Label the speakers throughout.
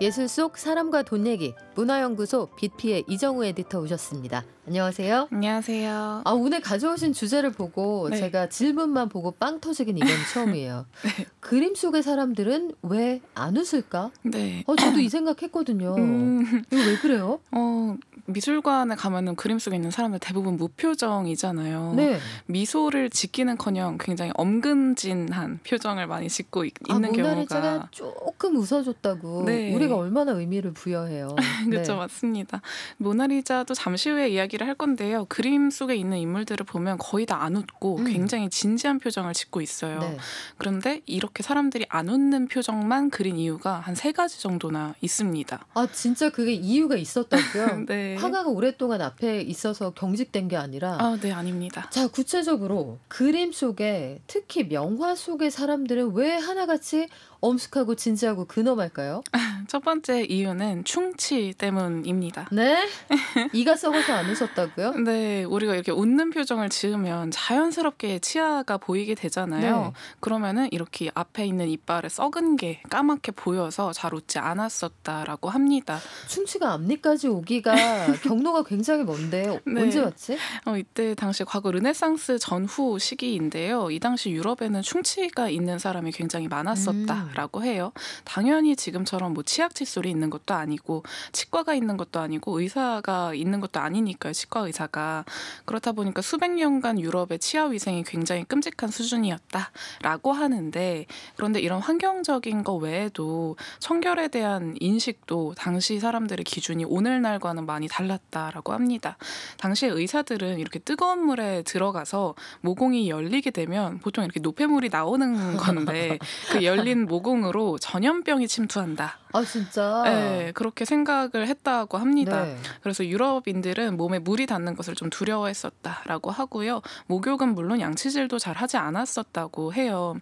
Speaker 1: 예술 속 사람과 돈 얘기 문화연구소 빛피의 이정우 에디터 오셨습니다. 안녕하세요. 안녕하세요. 아, 오늘 가져오신 주제를 보고 네. 제가 질문만 보고 빵 터지긴 이건 처음이에요. 네. 그림 속의 사람들은 왜 안 웃을까? 네. 어, 저도 이 생각했거든요. 음...
Speaker 2: 이거 왜 그래요? 어, 미술관에 가면은 그림 속에 있는 사람들 대부분 무표정이잖아요. 네. 미소를 짓기는커녕 굉장히 엄근진한 표정을 많이 짓고 있, 아, 는 경우가
Speaker 1: 조금 웃어줬다고 네. 우리가 얼마나 의미를 부여해요.
Speaker 2: 그렇죠, 맞습니다. 모나리자도 잠시 후에 이야기. 이야기를 할 건데요. 그림 속에 있는 인물들을 보면 거의 다 안 웃고 음. 굉장히 진지한 표정을 짓고 있어요. 네. 그런데 이렇게 사람들이 안 웃는 표정만 그린 이유가 한 세 가지 정도나 있습니다. 아 진짜 그게 이유가 있었다고요? 네. 화가
Speaker 1: 오랫동안 앞에 있어서 경직된 게 아니라.
Speaker 2: 아네 아닙니다.
Speaker 1: 자 구체적으로 그림 속에 특히 명화 속의 사람들은 왜 하나같이 엄숙하고 진지하고 근엄할까요?
Speaker 2: 첫 번째 이유는 충치 때문입니다. 네? 이가 썩어서 안 웃었다고요? 네, 우리가 이렇게 웃는 표정을 지으면 자연스럽게 치아가 보이게 되잖아요. 네. 그러면은 이렇게 앞에 있는 이빨에 썩은 게 까맣게 보여서 잘 웃지 않았었다라고 합니다. 충치가 앞니까지 오기가
Speaker 1: 경로가 굉장히 먼데
Speaker 2: 네. 언제 왔지? 어, 이때 당시 과거 르네상스 전후 시기인데요. 이 당시 유럽에는 충치가 있는 사람이 굉장히 많았었다라고 음. 해요. 당연히 지금처럼 뭐 치. 치약 칫솔이 있는 것도 아니고 치과가 있는 것도 아니고 의사가 있는 것도 아니니까요. 치과 의사가 그렇다 보니까 수백 년간 유럽의 치아 위생이 굉장히 끔찍한 수준이었다라고 하는데 그런데 이런 환경적인 거 외에도 청결에 대한 인식도 당시 사람들의 기준이 오늘날과는 많이 달랐다라고 합니다. 당시 의사들은 이렇게 뜨거운 물에 들어가서 모공이 열리게 되면 보통 이렇게 노폐물이 나오는 건데 그 열린 모공으로 전염병이 침투한다. 아, 아
Speaker 1: 진짜. 네,
Speaker 2: 그렇게 생각을 했다고 합니다. 네. 그래서 유럽인들은 몸에 물이 닿는 것을 좀 두려워했었다라고 하고요. 목욕은 물론 양치질도 잘 하지 않았었다고 해요.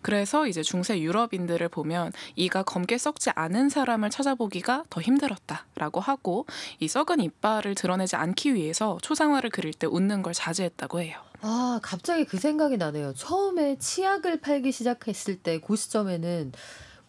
Speaker 2: 그래서 이제 중세 유럽인들을 보면 이가 검게 썩지 않은 사람을 찾아보기가 더 힘들었다라고 하고 이 썩은 이빨을 드러내지 않기 위해서 초상화를 그릴 때 웃는 걸 자제했다고 해요.
Speaker 1: 아, 갑자기 그 생각이 나네요. 처음에 치약을 팔기 시작했을 때, 고 그 시점에는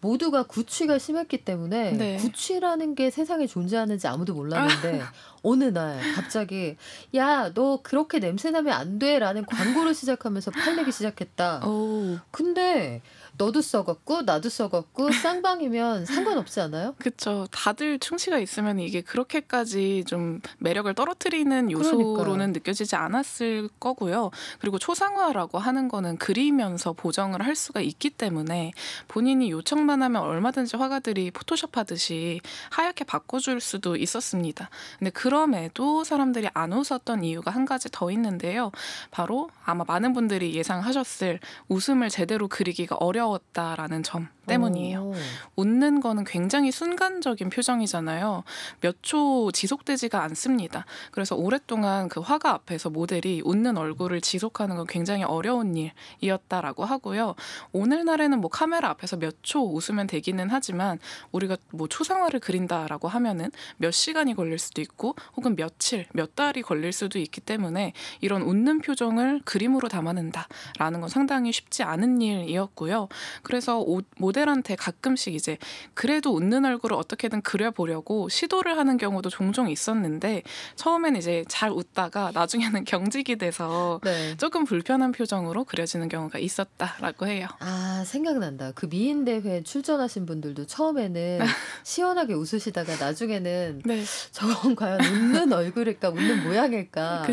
Speaker 1: 모두가 구취가 심했기 때문에 네. 구취라는 게 세상에 존재하는지 아무도 몰랐는데 아. 어느 날 갑자기 야 너 그렇게 냄새 나면 안 돼라는 광고를 시작하면서 팔리기 시작했다. 오. 근데 너도 써갖고 나도 써갖고 쌍방이면 상관없지
Speaker 2: 않아요? 그쵸. 다들 충치가 있으면 이게 그렇게까지 좀 매력을 떨어뜨리는 요소로는 그러니까요. 느껴지지 않았을 거고요. 그리고 초상화라고 하는 거는 그리면서 보정을 할 수가 있기 때문에 본인이 요청만 생각만 하면 얼마든지 화가들이 포토샵 하듯이 하얗게 바꿔줄 수도 있었습니다. 근데 그럼에도 사람들이 안 웃었던 이유가 한 가지 더 있는데요. 바로 아마 많은 분들이 예상하셨을 웃음을 제대로 그리기가 어려웠다라는 점 때문이에요. 오. 웃는 거는 굉장히 순간적인 표정이잖아요. 몇 초 지속되지가 않습니다. 그래서 오랫동안 그 화가 앞에서 모델이 웃는 얼굴을 지속하는 건 굉장히 어려운 일이었다라고 하고요. 오늘날에는 뭐 카메라 앞에서 몇 초 웃음 웃으면 되기는 하지만 우리가 뭐 초상화를 그린다라고 하면은 몇 시간이 걸릴 수도 있고 혹은 며칠, 몇 달이 걸릴 수도 있기 때문에 이런 웃는 표정을 그림으로 담아낸다라는 건 상당히 쉽지 않은 일이었고요. 그래서 오, 모델한테 가끔씩 이제 그래도 웃는 얼굴을 어떻게든 그려보려고 시도를 하는 경우도 종종 있었는데 처음엔 이제 잘 웃다가 나중에는 경직이 돼서 네. 조금 불편한 표정으로 그려지는 경우가 있었다라고 해요.
Speaker 1: 아 생각난다. 그 미인 대회 출전하신 분들도 처음에는 시원하게 웃으시다가 나중에는 네. 저건 과연 웃는 얼굴일까 웃는 모양일까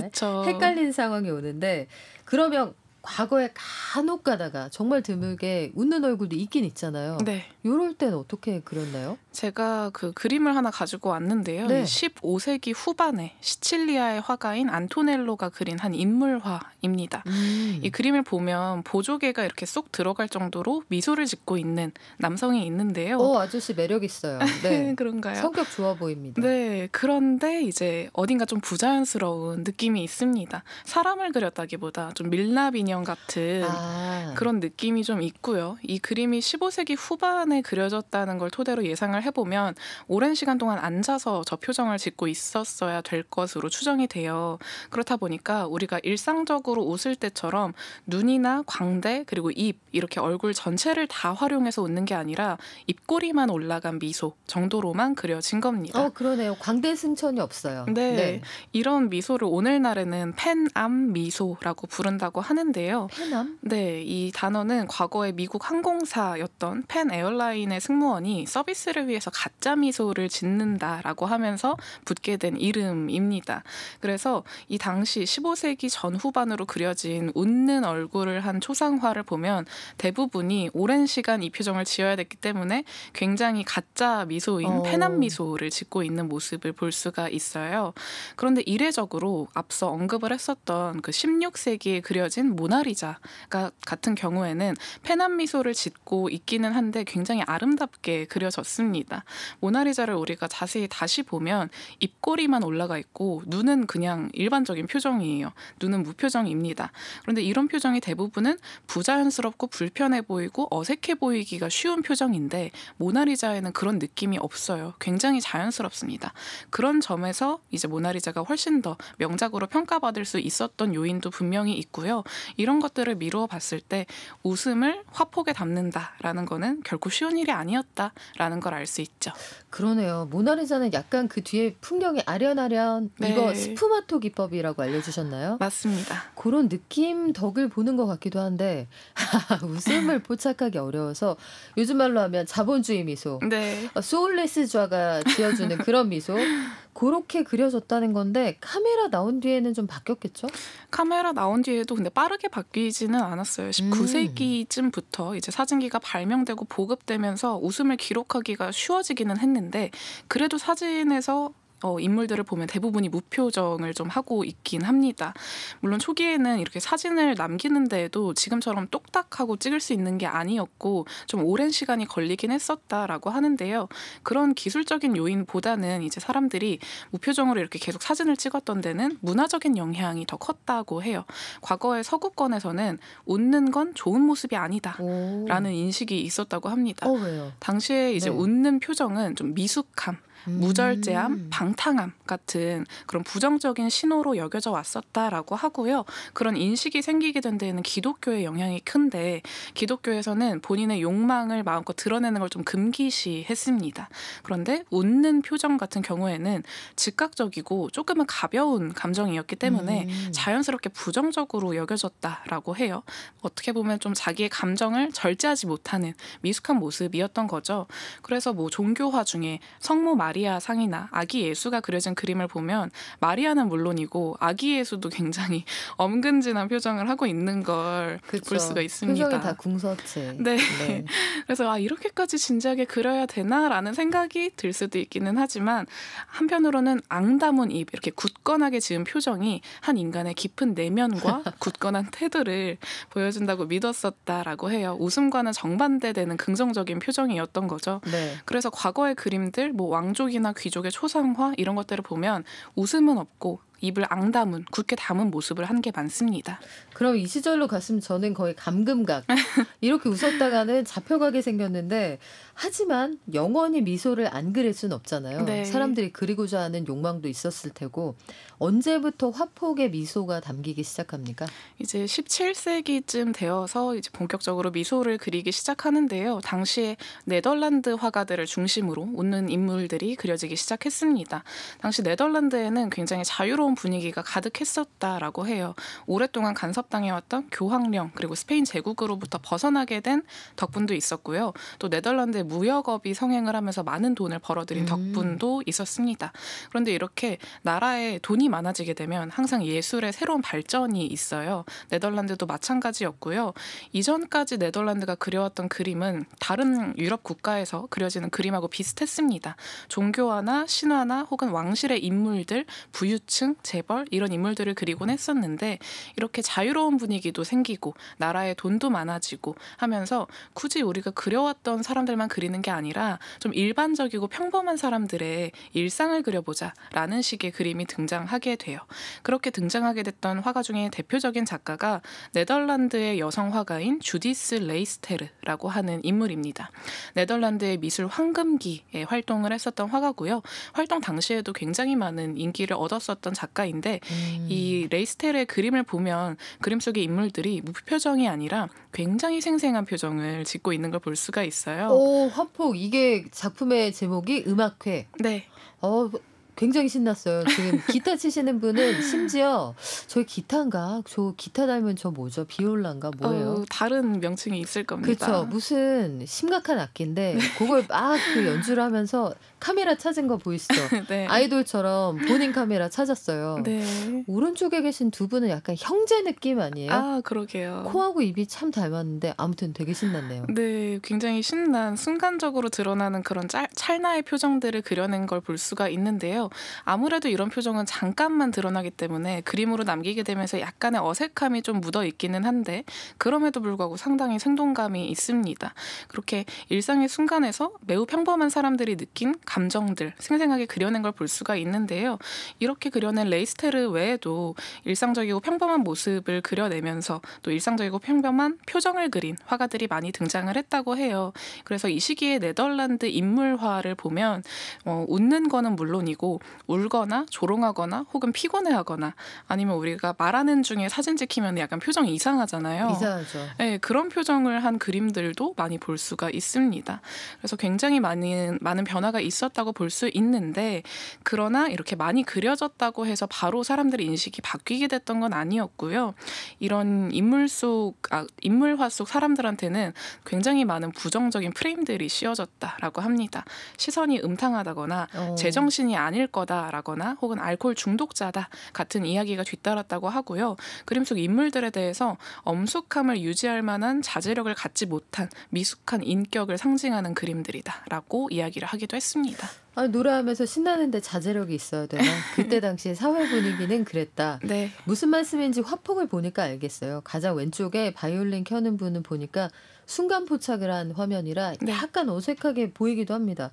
Speaker 1: 헷갈린 상황이 오는데 그러면 과거에 간혹 가다가 정말 드물게 웃는 얼굴도 있긴 있잖아요. 네.
Speaker 2: 요럴 땐 어떻게 그렸나요? 제가 그 그림을 하나 가지고 왔는데요. 네. 15세기 후반에 시칠리아의 화가인 안토넬로가 그린 한 인물화입니다. 음. 이 그림을 보면 보조개가 이렇게 쏙 들어갈 정도로 미소를 짓고 있는 남성이 있는데요. 어, 아저씨 매력 있어요. 네. 그런가요? 성격 좋아 보입니다. 네. 그런데 이제 어딘가 좀 부자연스러운 느낌이 있습니다. 사람을 그렸다기보다 좀 밀랍이냐 인형 같은 아. 그런 느낌이 좀 있고요. 이 그림이 15세기 후반에 그려졌다는 걸 토대로 예상을 해보면 오랜 시간 동안 앉아서 저 표정을 짓고 있었어야 될 것으로 추정이 돼요. 그렇다 보니까 우리가 일상적으로 웃을 때처럼 눈이나 광대 그리고 입 이렇게 얼굴 전체를 다 활용해서 웃는 게 아니라 입꼬리만 올라간 미소 정도로만 그려진 겁니다. 어 그러네요. 광대 승천이 없어요. 네. 네. 이런 미소를 오늘날에는 팬암 미소라고 부른다고 하는데 패데요 패남? 네, 이 단어는 과거에 미국 항공사였던 팬 에어라인의 승무원이 서비스를 위해서 가짜 미소를 짓는다라고 하면서 붙게 된 이름입니다. 그래서 이 당시 15세기 전후반으로 그려진 웃는 얼굴을 한 초상화를 보면 대부분이 오랜 시간 이 표정을 지어야 됐기 때문에 굉장히 가짜 미소인 어. 패남 미소를 짓고 있는 모습을 볼 수가 있어요. 그런데 이례적으로 앞서 언급을 했었던 그 16세기에 그려진 모나 모나리자가 그러니까 같은 경우에는 페남 미소를 짓고 있기는 한데 굉장히 아름답게 그려졌습니다. 모나리자를 우리가 자세히 다시 보면 입꼬리만 올라가 있고 눈은 그냥 일반적인 표정이에요. 눈은 무표정입니다. 그런데 이런 표정이 대부분은 부자연스럽고 불편해 보이고 어색해 보이기가 쉬운 표정인데 모나리자에는 그런 느낌이 없어요. 굉장히 자연스럽습니다. 그런 점에서 이제 모나리자가 훨씬 더 명작으로 평가받을 수 있었던 요인도 분명히 있고요. 이런 것들을 미루어 봤을 때 웃음을 화폭에 담는다라는 거는 결코 쉬운 일이 아니었다라는 걸 알 수 있죠.
Speaker 1: 그러네요. 모나리자는 약간 그 뒤에 풍경이 아련아련 네. 이거
Speaker 2: 스푸마토
Speaker 1: 기법이라고 알려주셨나요? 맞습니다. 그런 느낌 덕을 보는 것 같기도 한데 웃음을 포착하기 어려워서 요즘 말로 하면 자본주의 미소, 네. 어, 소울레스 좌가 지어주는 그런 미소 그렇게 그려졌다는 건데 카메라 나온
Speaker 2: 뒤에는 좀 바뀌었겠죠? 카메라 나온 뒤에도 근데 빠르게 바뀌지는 않았어요. 19세기쯤부터 음. 이제 사진기가 발명되고 보급되면서 웃음을 기록하기가 쉬워지기는 했는데 그래도 사진에서 어, 인물들을 보면 대부분이 무표정을 좀 하고 있긴 합니다. 물론 초기에는 이렇게 사진을 남기는 데에도 지금처럼 똑딱하고 찍을 수 있는 게 아니었고 좀 오랜 시간이 걸리긴 했었다라고 하는데요. 그런 기술적인 요인보다는 이제 사람들이 무표정으로 이렇게 계속 사진을 찍었던 데는 문화적인 영향이 더 컸다고 해요. 과거의 서구권에서는 웃는 건 좋은 모습이 아니다라는 오. 인식이 있었다고 합니다. 어, 당시에 이제 네. 웃는 표정은 좀 미숙함 음. 무절제함, 방탕함 같은 그런 부정적인 신호로 여겨져 왔었다라고 하고요. 그런 인식이 생기게 된 데에는 기독교의 영향이 큰데 기독교에서는 본인의 욕망을 마음껏 드러내는 걸 좀 금기시했습니다. 그런데 웃는 표정 같은 경우에는 즉각적이고 조금은 가벼운 감정이었기 때문에 음. 자연스럽게 부정적으로 여겨졌다라고 해요. 어떻게 보면 좀 자기의 감정을 절제하지 못하는 미숙한 모습이었던 거죠. 그래서 뭐 종교화 중에 성모 마 마리아 상이나 아기 예수가 그려진 그림을 보면 마리아는 물론이고 아기 예수도 굉장히 엄근진한 표정을 하고 있는 걸 볼 수가 있습니다. 표정이 다 궁서체. 네. 네. 그래서 아 이렇게까지 진지하게 그려야 되나라는 생각이 들 수도 있기는 하지만 한편으로는 앙다문 입 이렇게 굳건하게 지은 표정이 한 인간의 깊은 내면과 굳건한 태도를 보여준다고 믿었었다라고 해요. 웃음과는 정반대되는 긍정적인 표정이었던 거죠. 네. 그래서 과거의 그림들 뭐 왕조 왕족이나 귀족의 초상화 이런 것들을 보면 웃음은 없고 입을 앙다문 굳게 담은 모습을 한 게 많습니다. 그럼 이 시절로 갔으면 저는 거의 감금각
Speaker 1: 이렇게 웃었다가는 잡혀가게 생겼는데 하지만 영원히 미소를 안 그릴 순 없잖아요. 네. 사람들이 그리고자 하는 욕망도 있었을 테고 언제부터 화폭의
Speaker 2: 미소가 담기기
Speaker 1: 시작합니까?
Speaker 2: 이제 17세기쯤 되어서 이제 본격적으로 미소를 그리기 시작하는데요. 당시에 네덜란드 화가들을 중심으로 웃는 인물들이 그려지기 시작했습니다. 당시 네덜란드에는 굉장히 자유로운 흥미운 분위기가 가득했었다라고 해요. 오랫동안 간섭당해왔던 교황령 그리고 스페인 제국으로부터 벗어나게 된 덕분도 있었고요. 또 네덜란드의 무역업이 성행을 하면서 많은 돈을 벌어들인 음. 덕분도 있었습니다. 그런데 이렇게 나라에 돈이 많아지게 되면 항상 예술의 새로운 발전이 있어요. 네덜란드도 마찬가지였고요. 이전까지 네덜란드가 그려왔던 그림은 다른 유럽 국가에서 그려지는 그림하고 비슷했습니다. 종교화나 신화나 혹은 왕실의 인물들, 부유층, 재벌 이런 인물들을 그리곤 했었는데 이렇게 자유로운 분위기도 생기고 나라에 돈도 많아지고 하면서 굳이 우리가 그려왔던 사람들만 그리는 게 아니라 좀 일반적이고 평범한 사람들의 일상을 그려보자라는 식의 그림이 등장하게 돼요. 그렇게 등장하게 됐던 화가 중에 대표적인 작가가 네덜란드의 여성 화가인 주디스 레이스테르라고 하는 인물입니다. 네덜란드의 미술 황금기에 활동을 했었던 화가고요. 활동 당시에도 굉장히 많은 인기를 얻었었던 작가 작가인데 음. 이 레이스텔의 그림을 보면 그림 속의 인물들이 무표정이 아니라 굉장히 생생한 표정을 짓고 있는 걸 볼 수가 있어요. 오,
Speaker 1: 화폭 이게 작품의 제목이 음악회. 네. 어, 굉장히 신났어요. 지금 기타 치시는 분은 심지어 저희 기타인가? 저 기타 닮은 저 뭐죠? 비올라인가? 뭐예요? 어,
Speaker 2: 다른 명칭이 있을 겁니다. 그렇죠.
Speaker 1: 무슨 심각한 악기인데 네. 그걸 막 그 연주를 하면서 카메라 찾은 거 보이시죠? 네. 아이돌처럼 본인 카메라 찾았어요. 네. 오른쪽에 계신 두 분은 약간 형제 느낌 아니에요? 아,
Speaker 2: 그러게요.
Speaker 1: 코하고 입이 참 닮았는데 아무튼 되게 신났네요.
Speaker 2: 네, 굉장히 신난 순간적으로 드러나는 그런 짤, 찰나의 표정들을 그려낸 걸 볼 수가 있는데요. 있는데요. 아무래도 이런 표정은 잠깐만 드러나기 때문에 그림으로 남기게 되면서 약간의 어색함이 좀 묻어 있기는 한데 그럼에도 불구하고 상당히 생동감이 있습니다. 그렇게 일상의 순간에서 매우 평범한 사람들이 느낀 감정들 생생하게 그려낸 걸 볼 수가 있는데요. 이렇게 그려낸 레이스테르 외에도 일상적이고 평범한 모습을 그려내면서 또 일상적이고 평범한 표정을 그린 화가들이 많이 등장을 했다고 해요. 그래서 이 시기에 네덜란드 인물화를 보면 어, 웃는 거는 물론이고 울거나 조롱하거나 혹은 피곤해하거나 아니면 우리가 말하는 중에 사진 찍히면 약간 표정이 이상하잖아요. 이상하죠. 네, 그런 표정을 한 그림들도 많이 볼 수가 있습니다. 그래서 굉장히 많은 많은 변화가 있었다고 볼 수 있는데 그러나 이렇게 많이 그려졌다고 해서 바로 사람들의 인식이 바뀌게 됐던 건 아니었고요. 이런 인물 속 아, 인물화 속 사람들한테는 굉장히 많은 부정적인 프레임들이 씌워졌다라고 합니다. 시선이 음탕하다거나 어. 제정신이 아닐 아닐 거다라거나 혹은 알코올 중독자다 같은 이야기가 뒤따랐다고 하고요. 그림 속 인물들에 대해서 엄숙함을 유지할 만한 자제력을 갖지 못한 미숙한 인격을 상징하는 그림들이다라고 이야기를 하기도 했습니다.
Speaker 1: 아, 노래하면서 신나는데 자제력이 있어야 되나? 그때 당시 사회 분위기는 그랬다. 네. 무슨 말씀인지 화폭을 보니까 알겠어요. 가장 왼쪽에 바이올린 켜는 분은 보니까 순간 포착을 한 화면이라 네. 약간 어색하게 보이기도 합니다.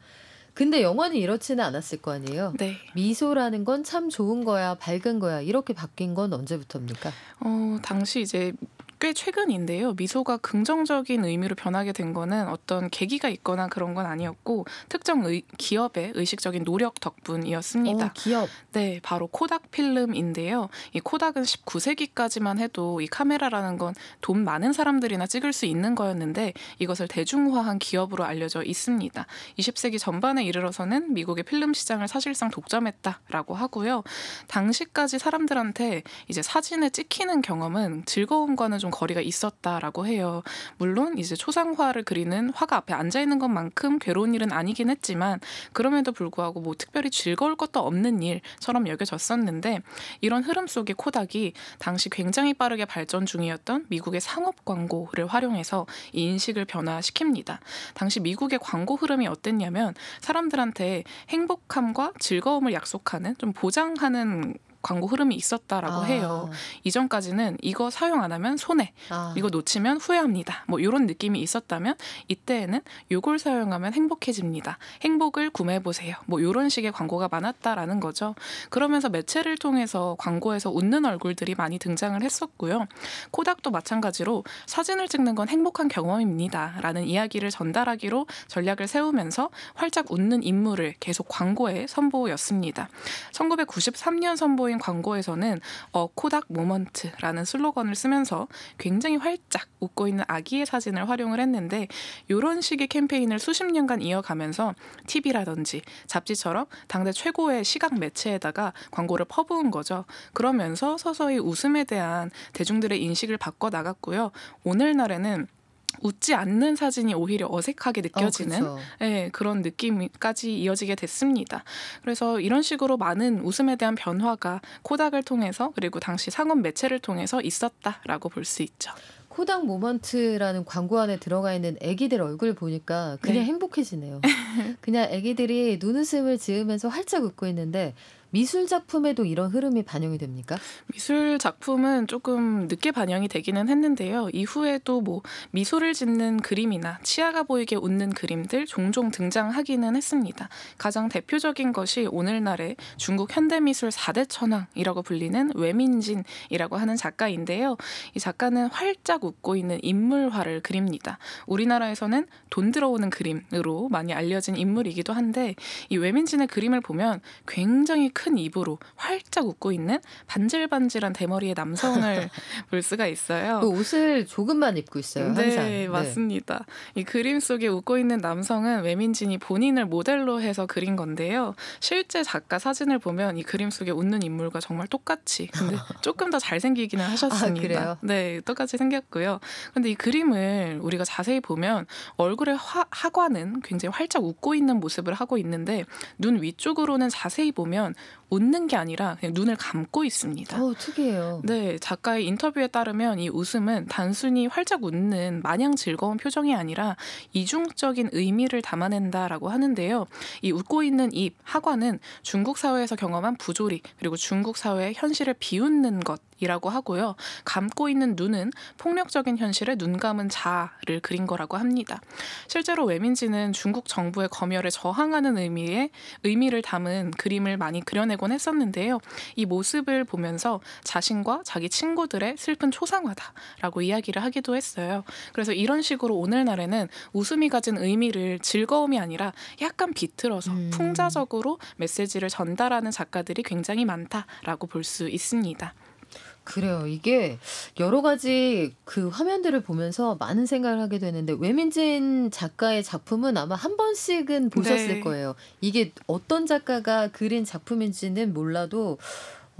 Speaker 1: 근데 영화는 이렇지는 않았을 거 아니에요. 네. 미소라는 건 참 좋은 거야, 밝은 거야 이렇게
Speaker 2: 바뀐 건 언제부터입니까? 어, 당시 이제 꽤 최근인데요. 미소가 긍정적인 의미로 변하게 된 거는 어떤 계기가 있거나 그런 건 아니었고 특정 의, 기업의 의식적인 노력 덕분이었습니다. 오, 어, 기업. 네, 바로 코닥 필름인데요. 이 코닥은 19세기까지만 해도 이 카메라라는 건 돈 많은 사람들이나 찍을 수 있는 거였는데 이것을 대중화한 기업으로 알려져 있습니다. 20세기 전반에 이르러서는 미국의 필름 시장을 사실상 독점했다라고 하고요. 당시까지 사람들한테 이제 사진을 찍히는 경험은 즐거움과는 좀좀 거리가 있었다라고 해요. 물론 이제 초상화를 그리는 화가 앞에 앉아 있는 것만큼 괴로운 일은 아니긴 했지만 그럼에도 불구하고 뭐 특별히 즐거울 것도 없는 일처럼 여겨졌었는데 이런 흐름 속에 코닥이 당시 굉장히 빠르게 발전 중이었던 미국의 상업 광고를 활용해서 이 인식을 변화시킵니다. 당시 미국의 광고 흐름이 어땠냐면 사람들한테 행복함과 즐거움을 약속하는 좀 보장하는 광고 흐름이 있었다라고 아. 해요. 이전까지는 이거 사용 안 하면 손해, 아. 이거 놓치면 후회합니다. 뭐 이런 느낌이 있었다면 이때에는 이걸 사용하면 행복해집니다. 행복을 구매해 보세요. 뭐 이런 식의 광고가 많았다라는 거죠. 그러면서 매체를 통해서 광고에서 웃는 얼굴들이 많이 등장을 했었고요. 코닥도 마찬가지로 사진을 찍는 건 행복한 경험입니다라는 이야기를 전달하기로 전략을 세우면서 활짝 웃는 인물을 계속 광고에 선보였습니다. 1993년 선보 대인 광고에서는 어, 코닥 모먼트라는 슬로건을 쓰면서 굉장히 활짝 웃고 있는 아기의 사진을 활용을 했는데 이런 식의 캠페인을 수십 년간 이어가면서 TV라든지 잡지처럼 당대 최고의 시각 매체에다가 광고를 퍼부은 거죠. 그러면서 서서히 웃음에 대한 대중들의 인식을 바꿔 나갔고요. 오늘날에는 웃지 않는 사진이 오히려 어색하게 느껴지는 어, 예, 그런 느낌까지 이어지게 됐습니다. 그래서 이런 식으로 많은 웃음에 대한 변화가 코닥을 통해서 그리고 당시 상업 매체를 통해서 있었다라고 볼 수 있죠.
Speaker 1: 코닥 모먼트라는 광고 안에 들어가 있는 아기들 얼굴 보니까 그냥 네. 행복해지네요. 그냥 아기들이 눈웃음을 지으면서 활짝 웃고 있는데 미술 작품에도 이런 흐름이 반영이 됩니까?
Speaker 2: 미술 작품은 조금 늦게 반영이 되기는 했는데요. 이후에도 뭐 미소를 짓는 그림이나 치아가 보이게 웃는 그림들 종종 등장하기는 했습니다. 가장 대표적인 것이 오늘날의 중국 현대미술 4대 천왕이라고 불리는 외민진이라고 하는 작가인데요. 이 작가는 활짝 웃고 있는 인물화를 그립니다. 우리나라에서는 돈 들어오는 그림으로 많이 알려진 인물이기도 한데 이 외민진의 그림을 보면 굉장히 큰 입으로 활짝 웃고 있는 반질반질한 대머리의 남성을 볼 수가 있어요. 그
Speaker 1: 옷을 조금만 입고 있어요. 네, 항상. 네, 맞습니다.
Speaker 2: 이 그림 속에 웃고 있는 남성은 외민진이 본인을 모델로 해서 그린 건데요. 실제 작가 사진을 보면 이 그림 속에 웃는 인물과 정말 똑같이 근데 조금 더 잘생기기는 아, 하셨습니다. 아, 네, 똑같이 생겼고요. 그런데 이 그림을 우리가 자세히 보면 얼굴의 화, 하관은 굉장히 활짝 웃고 있는 모습을 하고 있는데 눈 위쪽으로는 자세히 보면 웃는 게 아니라 그냥 눈을 감고 있습니다. 오, 어, 특이해요. 네, 작가의 인터뷰에 따르면 이 웃음은 단순히 활짝 웃는 마냥 즐거운 표정이 아니라 이중적인 의미를 담아낸다라고 하는데요. 이 웃고 있는 입, 하관은 중국 사회에서 경험한 부조리 그리고 중국 사회의 현실을 비웃는 것 이라고 하고요. 감고 있는 눈은 폭력적인 현실에 눈 감은 자를 그린 거라고 합니다. 실제로 외민지는 중국 정부의 검열에 저항하는 의미의 의미를 담은 그림을 많이 그려내곤 했었는데요. 이 모습을 보면서 자신과 자기 친구들의 슬픈 초상화다라고 이야기를 하기도 했어요. 그래서 이런 식으로 오늘날에는 웃음이 가진 의미를 즐거움이 아니라 약간 비틀어서 음. 풍자적으로 메시지를 전달하는 작가들이 굉장히 많다라고 볼 수 있습니다.
Speaker 1: 그래요. 이게 여러 가지 그 화면들을 보면서 많은 생각을 하게 되는데 외민진 작가의 작품은 아마 한 번씩은 보셨을 네. 거예요. 이게 어떤 작가가 그린 작품인지는 몰라도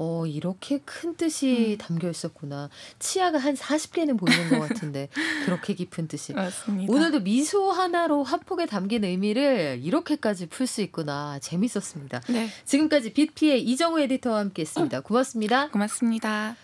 Speaker 1: 어, 이렇게 큰 뜻이 음. 담겨 있었구나. 치아가 한 40개는 보이는 것 같은데, 그렇게 깊은 뜻이.
Speaker 2: 맞습니다. 오늘도
Speaker 1: 미소 하나로 화폭에 담긴 의미를 이렇게까지 풀 수 있구나. 재밌었습니다. 네. 지금까지 BP의 이정우 에디터와 함께 했습니다. 고맙습니다. 고맙습니다.